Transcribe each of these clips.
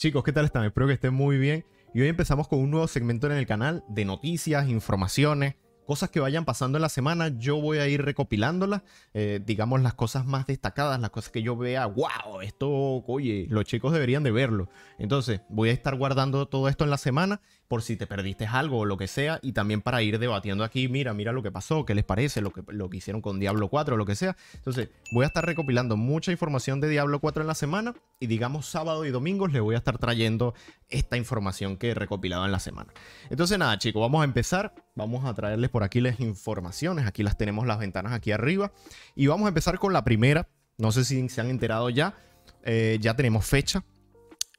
Chicos, ¿qué tal están? Espero que estén muy bien. Y hoy empezamos con un nuevo segmento en el canal de noticias, informaciones, cosas que vayan pasando en la semana. Yo voy a ir recopilándolas, eh, digamos las cosas más destacadas, las cosas que yo vea, wow, esto, oye, los chicos deberían de verlo. Entonces, voy a estar guardando todo esto en la semana por si te perdiste algo o lo que sea, y también para ir debatiendo aquí, mira, mira lo que pasó, qué les parece, lo que, lo que hicieron con Diablo 4, lo que sea. Entonces, voy a estar recopilando mucha información de Diablo 4 en la semana y digamos sábado y domingo les voy a estar trayendo esta información que he recopilado en la semana. Entonces, nada, chicos, vamos a empezar. Vamos a traerles por aquí las informaciones. Aquí las tenemos las ventanas aquí arriba. Y vamos a empezar con la primera. No sé si se han enterado ya. Eh, ya tenemos fecha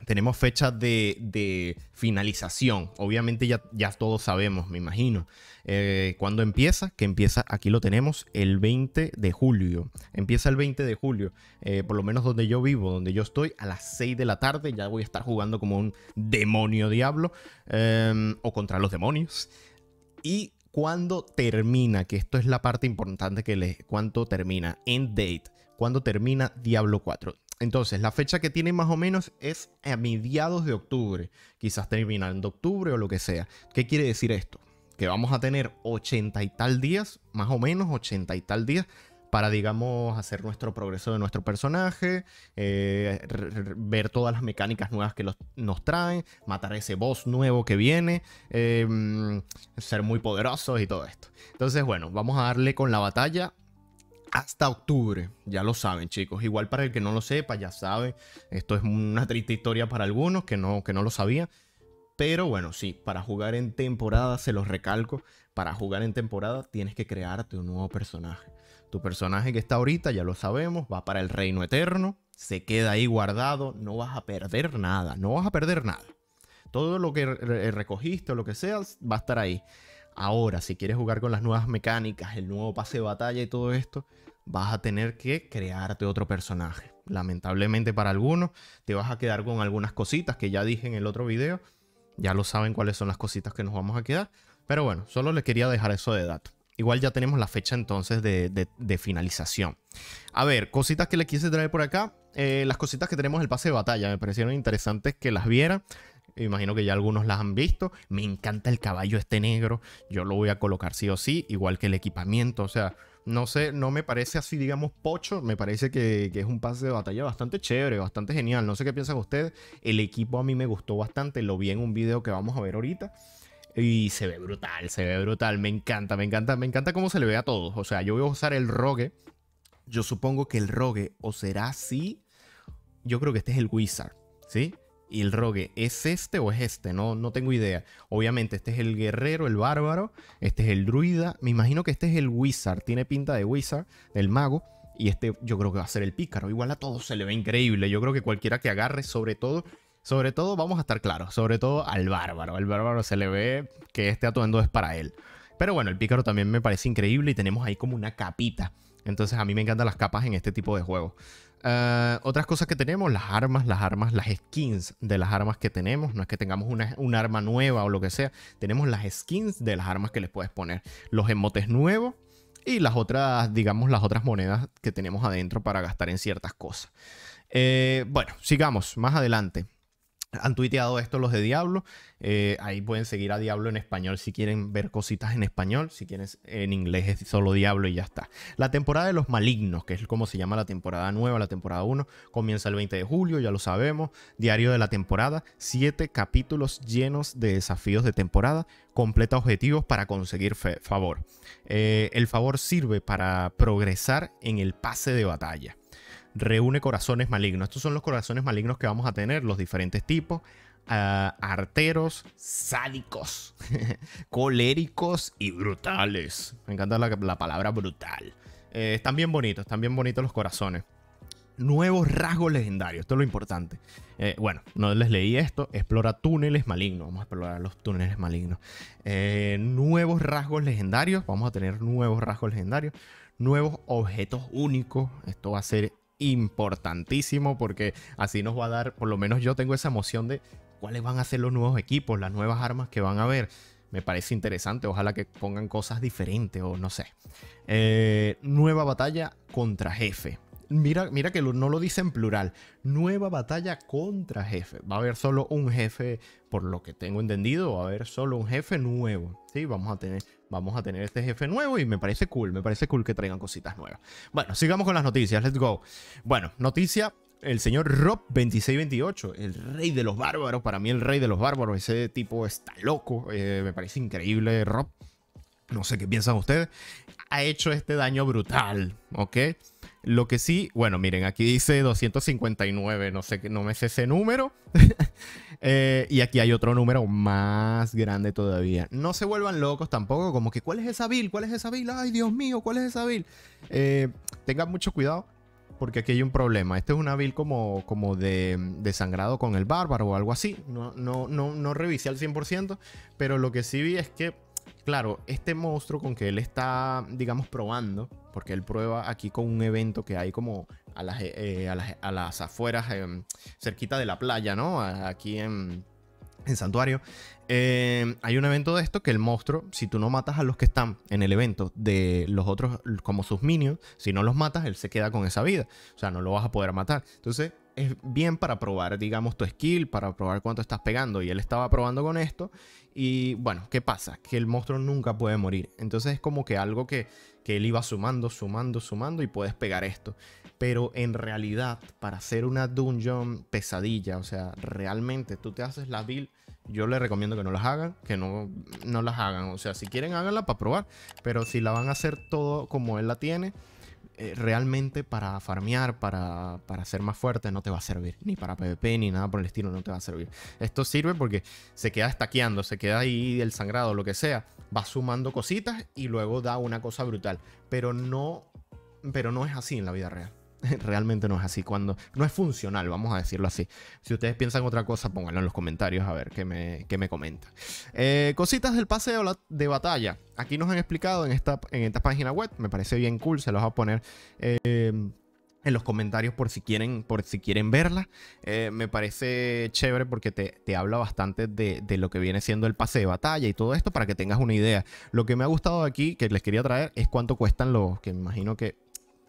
tenemos fecha de, finalización. Obviamente ya, todos sabemos, me imagino. Eh, ¿Cuándo empieza? Que empieza, aquí lo tenemos, el 20 de julio. Empieza el 20 de julio, eh, por lo menos donde yo vivo, donde yo estoy, a las 6 de la tarde. Ya voy a estar jugando como un demonio diablo em, o contra los demonios. Y cuándo termina, que esto es la parte importante que les... ¿Cuándo termina? End date. ¿Cuándo termina Diablo 4? Entonces, la fecha que tiene más o menos es a mediados de octubre, quizás terminando octubre o lo que sea. ¿Qué quiere decir esto? Que vamos a tener ochenta y tal días, más o menos ochenta y tal días, para, digamos, hacer nuestro progreso de nuestro personaje, eh, ver todas las mecánicas nuevas que nos traen, matar ese boss nuevo que viene, em, ser muy poderosos y todo esto. Entonces, bueno, vamos a darle con la batalla hasta octubre. Ya lo saben, chicos. Igual para el que no lo sepa, ya sabe. Esto es una triste historia para algunos que no, que no lo sabían Pero bueno, sí, para jugar en temporada, se los recalco, para jugar en temporada tienes que crearte un nuevo personaje. Tu personaje que está ahorita, ya lo sabemos, va para el reino eterno, se queda ahí guardado, no vas a perder nada, no vas a perder nada. Todo lo que recogiste o lo que sea va a estar ahí. Ahora, si quieres jugar con las nuevas mecánicas, el nuevo pase de batalla y todo esto, vas a tener que crearte otro personaje. Lamentablemente para algunos, te vas a quedar con algunas cositas que ya dije en el otro video. Ya lo saben cuáles son las cositas que nos vamos a quedar. Pero bueno, solo les quería dejar eso de dato. Igual ya tenemos la fecha entonces de, finalización. A ver, cositas que le quise traer por acá. Eh, las cositas que tenemos el pase de batalla. Me parecieron interesantes que las vieran. Imagino que ya algunos las han visto. Me encanta el caballo este negro. Yo lo voy a colocar sí o sí. Igual que el equipamiento. O sea, no sé, no me parece así, digamos, pocho. Me parece que, es un pase de batalla bastante chévere, bastante genial. No sé qué piensan ustedes. El equipo a mí me gustó bastante. Lo vi en un video que vamos a ver ahorita. Y se ve brutal, se ve brutal. Me encanta, me encanta, me encanta cómo se le ve a todos. O sea, yo voy a usar el rogue. Yo supongo que el rogue o será así. Yo creo que este es el wizard, ¿sí? y el rogue es este o es este, no, no tengo idea. Obviamente, este es el guerrero, el bárbaro, este es el druida, me imagino que este es el wizard, tiene pinta de wizard, el mago. Y este yo creo que va a ser el pícaro. Igual a todos se le ve increíble. Yo creo que cualquiera que agarre, sobre todo, sobre todo, vamos a estar claros, sobre todo al bárbaro. Al bárbaro se le ve que este atuendo es para él. Pero bueno, el pícaro también me parece increíble y tenemos ahí como una capita. Entonces a mí me encantan las capas en este tipo de juegos. Ah, otras cosas que tenemos, las armas, las armas, las skins de las armas que tenemos. No es que tengamos una, un arma nueva o lo que sea. Tenemos las skins de las armas que les puedes poner. Los emotes nuevos y las otras, digamos, las otras monedas que tenemos adentro para gastar en ciertas cosas. Eh, bueno, sigamos más adelante. Han tuiteado esto los de Diablo. Eh, ahí pueden seguir a Diablo en español si quieren ver cositas en español. Si quieren en inglés es solo Diablo y ya está. La temporada de los malignos, que es como se llama la temporada nueva, la temporada 1, comienza el 20 de julio, ya lo sabemos. Diario de la temporada, 7 capítulos llenos de desafíos de temporada. Completa objetivos para conseguir favor. Eh, el favor sirve para progresar en el pase de batalla reúne corazones malignos. Estos son los corazones malignos que vamos a tener, los diferentes tipos. Ah, arteros, sádicos, coléricos y brutales. Me encanta la, palabra brutal. Eh, están bien bonitos, están bien bonitos los corazones. Nuevos rasgos legendarios, esto es lo importante. Eh, bueno, no les leí esto. Explora túneles malignos. Vamos a explorar los túneles malignos. Eh, nuevos rasgos legendarios. Vamos a tener nuevos rasgos legendarios. Nuevos objetos únicos. Esto va a ser importantísimo porque así nos va a dar, por lo menos yo tengo esa emoción de cuáles van a ser los nuevos equipos, las nuevas armas que van a haber. Me parece interesante, ojalá que pongan cosas diferentes o no sé. Eh, nueva batalla contra jefe. Mira, mira que no lo dice en plural. Nueva batalla contra jefe. Va a haber solo un jefe, por lo que tengo entendido, va a haber solo un jefe nuevo. Sí, vamos a tener vamos a tener este jefe nuevo y me parece cool, me parece cool que traigan cositas nuevas. Bueno, sigamos con las noticias, let's go. Bueno, noticia, el señor Rob 2628, el rey de los bárbaros, para mí el rey de los bárbaros, ese tipo está loco, eh, me parece increíble Rob. No sé qué piensan ustedes ha hecho este daño brutal, ¿ok? Lo que sí, bueno, miren, aquí dice 259, no sé, no me sé ese número. Eh, y aquí hay otro número más grande todavía. No se vuelvan locos tampoco, como que ¿cuál es esa build? ¿Cuál es esa build? Ay, Dios mío, ¿cuál es esa build? Eh, tengan mucho cuidado porque aquí hay un problema. Esta es una build como, como de, sangrado con el bárbaro o algo así. No, no, no, no revisé al 100%, pero lo que sí vi es que Claro, este monstruo con que él está, digamos, probando, porque él prueba aquí con un evento que hay como a las, eh, eh, afueras, em, cerquita de la playa, ¿no? Aquí en, en Santuario. Em, hay un evento de esto que el monstruo, si tú no matas a los que están en el evento de los otros como sus minions, si no los matas, él se queda con esa vida. O sea, no lo vas a poder matar. Entonces, es bien para probar, digamos, tu skill, para probar cuánto estás pegando. Y él estaba probando con esto. Y bueno, ¿qué pasa? Que el monstruo nunca puede morir. Entonces es como que algo que, que él iba sumando, sumando, sumando y puedes pegar esto. Pero en realidad, para hacer una dungeon pesadilla, o sea, realmente tú te haces la build yo le recomiendo que no las hagan, que no, no las hagan. O sea, si quieren, háganla para probar. Pero si la van a hacer todo como él la tiene, eh, realmente para farmear, para, para ser más fuerte, no te va a servir. Ni para PvP, ni nada por el estilo, no te va a servir. Esto sirve porque se queda estaqueando, se queda ahí el sangrado, lo que sea. Va sumando cositas y luego da una cosa brutal. Pero no, pero no es así en la vida real. realmente no es así cuando no es funcional, vamos a decirlo así. Si ustedes piensan otra cosa, pónganlo en los comentarios a ver qué me, qué comentan. Eh, cositas del paseo de, batalla. Aquí nos han explicado en esta, en esta página web, me parece bien cool, se los voy a poner. Eh, en los comentarios por si quieren, por si quieren verla. Eh, me parece chévere porque te, habla bastante de, de, lo que viene siendo el pase de batalla y todo esto para que tengas una idea. Lo que me ha gustado aquí, que les quería traer, es cuánto cuestan los, que me imagino que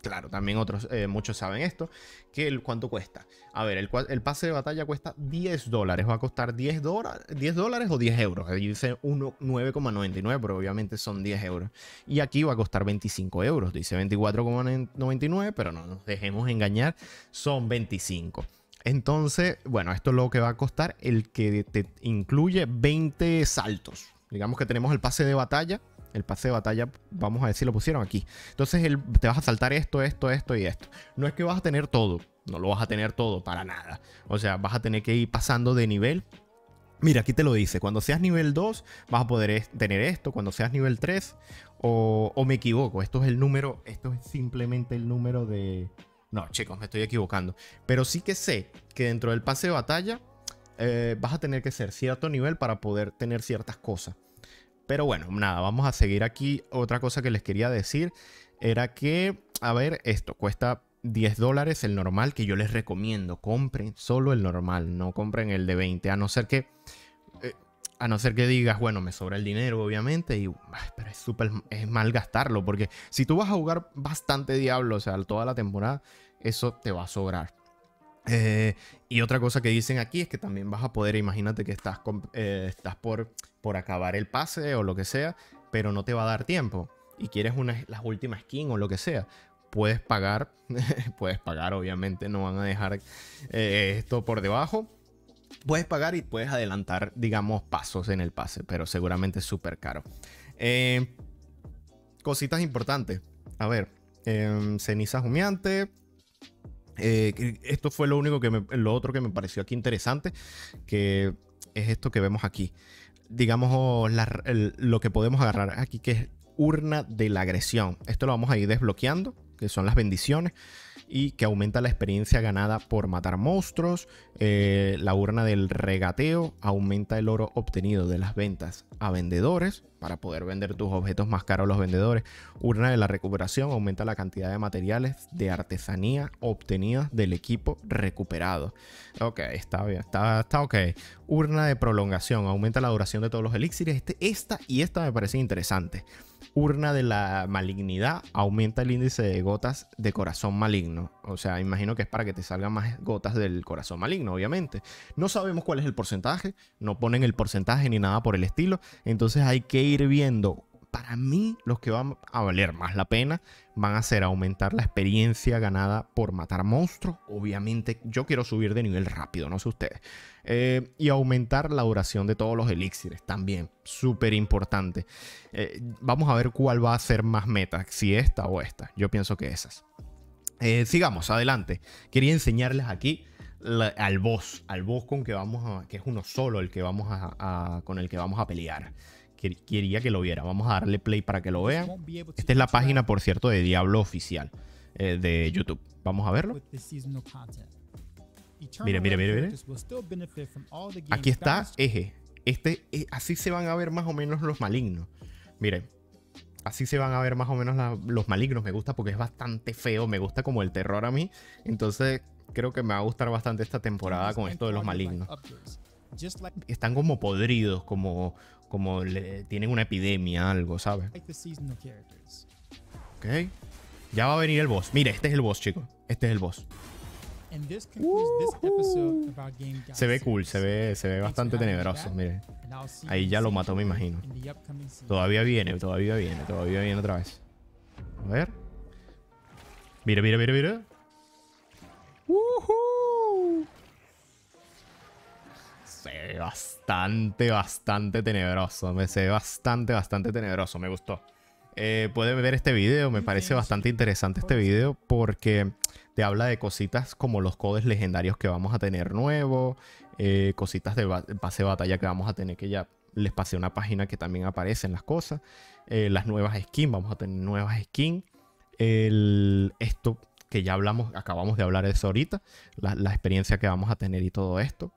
Claro, también otros, eh, muchos saben esto, que el cuánto cuesta. A ver, el, el pase de batalla cuesta 10 dólares, va a costar 10, dólares, 10 o 10 euros. Allí dice 9,99, pero obviamente son 10 euros. Y aquí va a costar 25 euros, dice 24,99, pero no nos dejemos engañar, son 25. Entonces, bueno, esto es lo que va a costar el que te incluye 20 saltos. Digamos que tenemos el pase de batalla, el pase de batalla, vamos a decir, lo pusieron aquí. Entonces te vas a saltar esto, esto, esto y esto. No es que vas a tener todo, no lo vas a tener todo para nada. O sea, vas a tener que ir pasando de nivel. Mira, aquí te lo dice, cuando seas nivel 2 vas a poder tener esto, cuando seas nivel 3 o, me equivoco, esto es el número, esto es simplemente el número de... No, chicos, me estoy equivocando. Pero sí que sé que dentro del pase de batalla eh, vas a tener que ser cierto nivel para poder tener ciertas cosas. Pero bueno, nada, vamos a seguir aquí. Otra cosa que les quería decir era que, a ver, esto cuesta 10 dólares el normal que yo les recomiendo. Compren solo el normal, no compren el de 20, a no ser que... Eh, a no ser que digas, bueno, me sobra el dinero, obviamente, y, ah, pero es súper es mal gastarlo, porque si tú vas a jugar bastante Diablo, o sea, toda la temporada, eso te va a sobrar. Eh, y otra cosa que dicen aquí es que también vas a poder, imagínate que eh, estás, por, por acabar el pase o lo que sea, pero no te va a dar tiempo y quieres las últimas skins o lo que sea. Puedes pagar, puedes pagar, obviamente no van a dejar eh, esto por debajo. Puedes pagar y puedes adelantar, digamos, pasos en el pase, pero seguramente es súper caro. cositas importantes. A ver, em, ceniza humeante, eh, esto fue lo único que me, lo otro que me pareció aquí interesante, que es esto que vemos aquí. Digamos lo que podemos agarrar aquí, que es urna de la agresión. Esto lo vamos a ir desbloqueando, que son las bendiciones y que aumenta la experiencia ganada por matar monstruos. Eh, la urna del regateo aumenta el oro obtenido de las ventas a vendedores para poder vender tus objetos más caros a los vendedores. Urna de la recuperación aumenta la cantidad de materiales de artesanía obtenidas del equipo recuperado. Ok, está bien, está, ok. Urna de prolongación aumenta la duración de todos los elixires. Este, esta y esta me parecen interesantes urna de la malignidad aumenta el índice de gotas de corazón maligno. O sea, imagino que es para que te salgan más gotas del corazón maligno, obviamente. No sabemos cuál es el porcentaje, no ponen el porcentaje ni nada por el estilo. Entonces hay que ir viendo para mí los que van a valer más la pena van a ser aumentar la experiencia ganada por matar monstruos. Obviamente yo quiero subir de nivel rápido, no sé ustedes. Eh, y aumentar la duración de todos los elixires también, súper importante. Eh, vamos a ver cuál va a ser más meta, si esta o esta. Yo pienso que esas. Eh, sigamos, adelante. Quería enseñarles aquí al boss, al boss con que vamos que es uno solo el que vamos con el que vamos a pelear quería que lo viera. Vamos a darle play para que lo vean. Esta es la página, por cierto, de Diablo oficial eh, de YouTube. Vamos a verlo. Mire, mire, mire, mire. Aquí está Eje. Este, eh, así se van a ver más o menos los malignos. Miren, así se van a ver más o menos los malignos. Me gusta porque es bastante feo. Me gusta como el terror a mí. Entonces creo que me va a gustar bastante esta temporada con esto de los malignos. Están como podridos, como, como le, tienen una epidemia, algo, ¿sabes? Ok. Ya va a venir el boss. Mire, este es el boss, chicos. Este es el boss. Se ve cool, se ve, se ve bastante tenebroso, mire. Ahí ya lo mató, me imagino. Todavía viene, todavía viene, todavía viene otra vez. A ver. Mira, mira, mira, mira sé, bastante, bastante tenebroso. Me sé bastante, bastante tenebroso. Me gustó. Eh, pueden ver este video, me parece bastante interesante este video porque te habla de cositas como los codes legendarios que vamos a tener nuevo. Eh, cositas de base de batalla que vamos a tener que ya les pasé una página que también aparecen las cosas, eh, las nuevas skins, vamos a tener nuevas skins, esto que ya hablamos, acabamos de hablar de eso ahorita, la experiencia que vamos a tener y todo esto.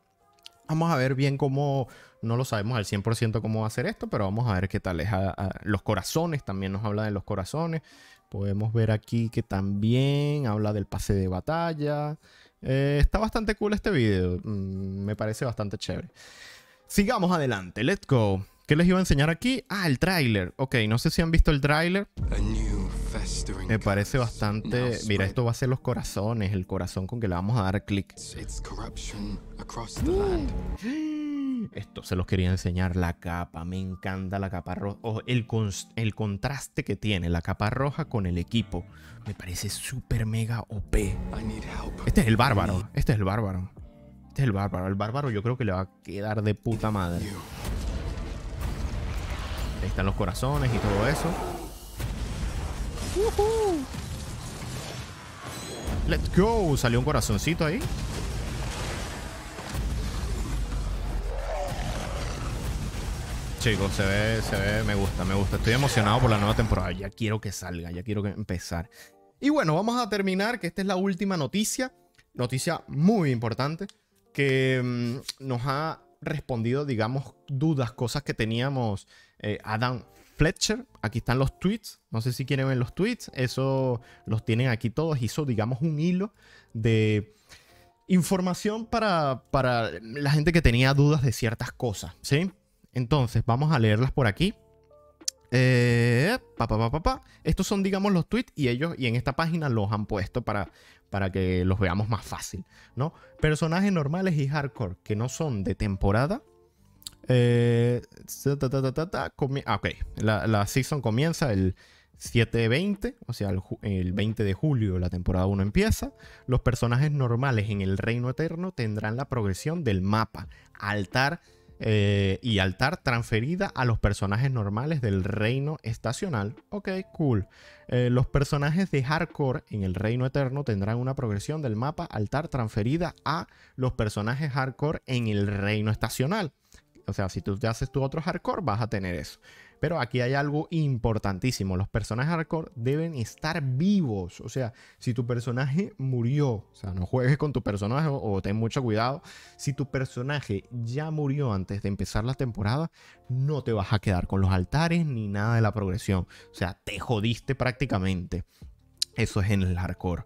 Vamos a ver bien cómo, no lo sabemos al 100% cómo va a ser esto, pero vamos a ver qué tal es. A, los corazones, también nos habla de los corazones. Podemos ver aquí que también habla del pase de batalla. Eh, está bastante cool este video, mm, me parece bastante chévere. Sigamos adelante, let's go. ¿Qué les iba a enseñar aquí? Ah, el tráiler. Ok, no sé si han visto el tráiler. Me parece bastante... Mira, esto va a ser los corazones, el corazón con que le vamos a dar clic. Esto se los quería enseñar, la capa, me encanta la capa roja, el, el contraste que tiene la capa roja con el equipo, me parece súper mega OP. Este es el bárbaro, este es el bárbaro, este es el bárbaro, el bárbaro yo creo que le va a quedar de puta madre. Ahí están los corazones y todo eso. Let's go. Salió un corazoncito ahí. Chicos, se ve, se ve, me gusta, me gusta. Estoy emocionado por la nueva temporada. Ya quiero que salga, ya quiero que empezar. Y bueno, vamos a terminar, que esta es la última noticia. Noticia muy importante. Que mm, nos ha respondido, digamos, dudas, cosas que teníamos eh, Adam Fletcher. Aquí están los tweets. No sé si quieren ver los tweets. Eso los tienen aquí todos. Hizo, digamos, un hilo de información para, la gente que tenía dudas de ciertas cosas. ¿Sí? Entonces, vamos a leerlas por aquí. Eh, Estos son, digamos, los tweets y ellos, y en esta página los han puesto para, para que los veamos más fácil, ¿no? Personajes normales y hardcore que no son de temporada eh, ah, ok. La, la, season comienza el 7-20, o sea, el, 20 de julio la temporada 1 empieza. Los personajes normales en el Reino Eterno tendrán la progresión del mapa, altar eh, y altar transferida a los personajes normales del Reino Estacional. Ok, cool. Eh, los personajes de hardcore en el Reino Eterno tendrán una progresión del mapa altar transferida a los personajes hardcore en el Reino Estacional o sea, si tú te haces tu otro hardcore, vas a tener eso. Pero aquí hay algo importantísimo. Los personajes hardcore deben estar vivos. O sea, si tu personaje murió, o sea, no juegues con tu personaje o, ten mucho cuidado. Si tu personaje ya murió antes de empezar la temporada, no te vas a quedar con los altares ni nada de la progresión. O sea, te jodiste prácticamente. Eso es en el hardcore.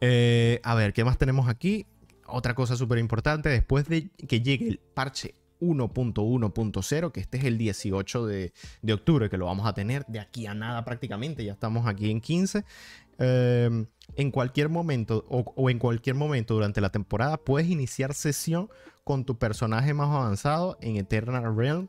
Eh, a ver, ¿qué más tenemos aquí? Otra cosa súper importante, después de que llegue el parche 1.1.0, que este es el 18 de, octubre, que lo vamos a tener de aquí a nada prácticamente, ya estamos aquí en 15. Em, en cualquier momento o, en cualquier momento durante la temporada puedes iniciar sesión con tu personaje más avanzado en Eternal Realm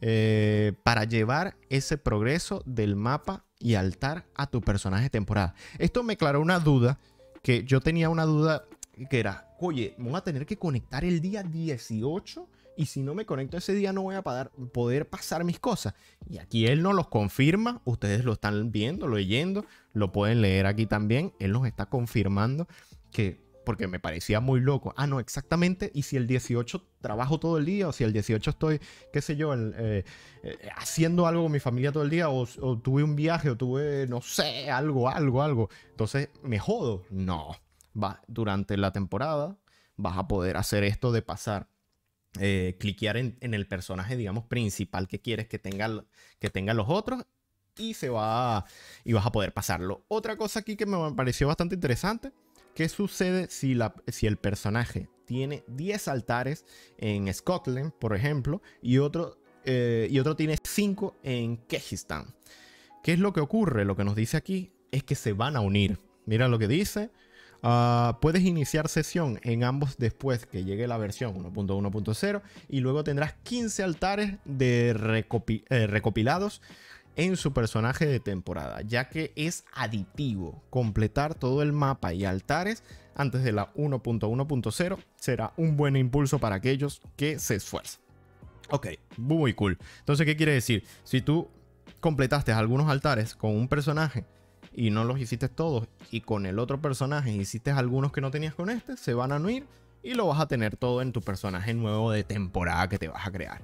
eh, para llevar ese progreso del mapa y altar a tu personaje temporada. Esto me aclaró una duda que yo tenía una duda que era, oye, vamos a tener que conectar el día 18 y si no me conecto ese día no voy a poder pasar mis cosas. Y aquí él nos los confirma, ustedes lo están viendo, lo leyendo, lo pueden leer aquí también, él nos está confirmando que, porque me parecía muy loco, ah, no, exactamente, y si el 18 trabajo todo el día, o si el 18 estoy, qué sé yo, eh, eh, haciendo algo con mi familia todo el día, o, tuve un viaje, o tuve, no sé, algo, algo, algo, entonces me jodo, no. Va, durante la temporada vas a poder hacer esto de pasar eh, cliquear en, el personaje, digamos, principal que quieres que tenga, que los otros y se va y vas a poder pasarlo. Otra cosa aquí que me pareció bastante interesante, ¿qué sucede si, la, si el personaje tiene 10 altares en Scotland, por ejemplo, y otro, eh, y otro tiene 5 en Kejistan? ¿Qué es lo que ocurre? Lo que nos dice aquí es que se van a unir. Mira lo que dice, Ah, puedes iniciar sesión en ambos después que llegue la versión 1.1.0 y luego tendrás 15 altares de eh, recopilados en su personaje de temporada, ya que es aditivo. Completar todo el mapa y altares antes de la 1.1.0 será un buen impulso para aquellos que se esfuerzan. Ok, muy cool. Entonces, ¿qué quiere decir? Si tú completaste algunos altares con un personaje y no los hiciste todos y con el otro personaje hiciste algunos que no tenías con este, se van a unir y lo vas a tener todo en tu personaje nuevo de temporada que te vas a crear.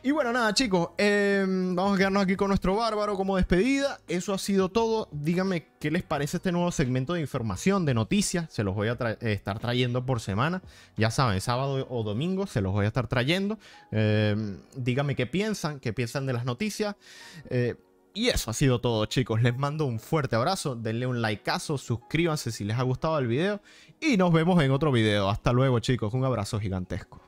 Y bueno, nada, chicos, em, vamos a quedarnos aquí con nuestro bárbaro como despedida. Eso ha sido todo. Díganme qué les parece este nuevo segmento de información, de noticias. Se los voy a eh, estar trayendo por semana. Ya saben, sábado o domingo se los voy a estar trayendo. Dígame em, díganme qué piensan, qué piensan de las noticias. Eh, y eso ha sido todo chicos, les mando un fuerte abrazo, denle un likeazo, suscríbanse si les ha gustado el video y nos vemos en otro video. Hasta luego chicos, un abrazo gigantesco.